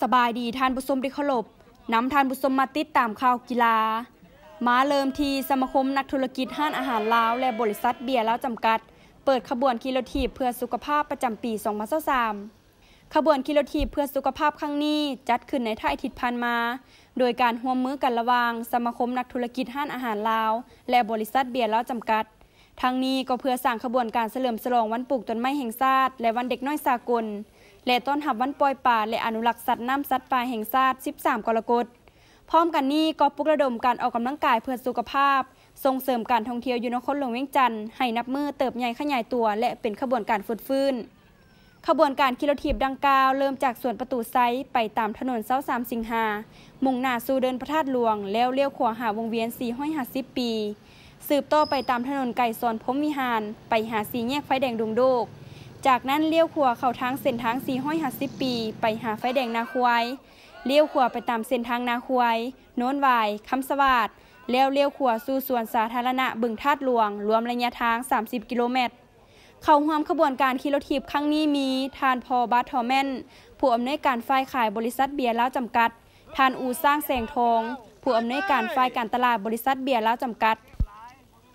สบายดีท่านผู้ชมที่เคารพนำท่านผู้ชมมาติดตามข่าวกีฬามาเริ่มทีสมาคมนักธุรกิจห้านอาหารลาว และบริษัทเบียร์ลาวจำกัดเปิดขบวนคิโลทีเพื่อสุขภาพประจำปี2023ขบวนคิโลทีเพื่อสุขภาพครั้งนี้จัดขึ้นในท่าอาทิตย์ผ่านมา โดยการห่วมมือกันระวาง สมาคมนักธุรกิจห้านอาหารลาว และบริษัทเบียร์ลาวจำกัด ทั้งนี้ก็เพื่อสร้างขบวนการเฉลิมฉลองวันปลูกต้นไม้แห่งชาติและวันเด็กน้อยสากลและต้อนหับวันปล่อยป่า และอนุรักษ์สัตว์น้ำสัตว์ป่าแห่งชาติ13 กรกฎพร้อมกันนี้ก็ปลุกระดมการออกกำลังกายเพื่อสุขภาพ ส่งเสริมการท่องเที่ยวยูนครหลวงเวียงจันทร์ให้นับมือเติบใหญ่ขยายตัว และเป็นขบวนการฟื้นฟื้น ขบวนการคิโลทีบดังกล่าว เริ่มจากสวนประตูไซไปตามถนนเส้าสามสิงหามุ่งหน้าสู่เดินพระธาตุหลวง แล้วเลี้ยวขวาหาวงเวียนสี่ห้อยหาสิบปี สืบต่อไปตามถนนไก่ซอนพมวิหาร ไปหาสีแยกไฟแดงดุงโดกจากนั้นเลี้ยวขวาเข้าทางเส้นทาง450ปี ไปหาไฟแดงนาควาย เลี้ยวขวาไปตามเส้นทางนาควายโน้นวายคำสวัสดแล้วเลี้ยวขวาสู่สวนสาธารณะบึงทาดหลวง รวมระยะทาง 30 กิโลเมตร เข้าห่วมขบวนการคิโลทีบครั้งนี้มี ทานพอบัตทอแมนผู้อำนวยการฝ่ายขายบริษัทเบียร์แล้วจำกัดทานอูสร้างแสงทองผู้อำนวยการฝ่ายการตลาดบริษัทเบียร์แล้วจำกัด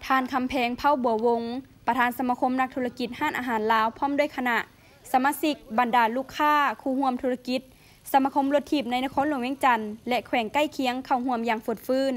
ทานคำเพลงเผ่าบัววงประธานสมาคมนักธุรกิจห้านอาหารลาวพร้อมด้วยคณะ สมาชิกบรรดาลูกค้าคู่ห่วมธุรกิจ สมาคมรถถีบในนครหลวงเวียงจันทร์และแขวงใกล้เคียงเข้าห่วมอย่างฝดฟื้น